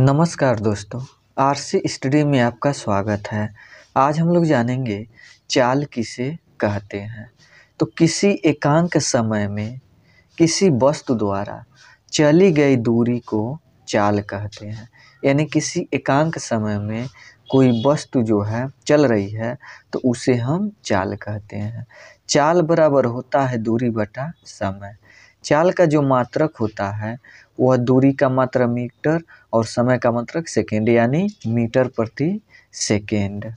नमस्कार दोस्तों RC study में आपका स्वागत है आज हम लोग जानेंगे चाल किसे कहते हैं तो किसी एकांक समय में किसी वस्तु द्वारा चली गई दूरी को चाल कहते हैं यानी किसी एकांक समय में कोई वस्तु जो है चल रही है तो उसे हम चाल कहते हैं चाल बराबर होता है दूरी बटा समय चाल का जो मात्रक होता है वह दूरी का मात्रा मीटर और समय का मात्रक सेकेंड यानी मीटर प्रति सेकेंड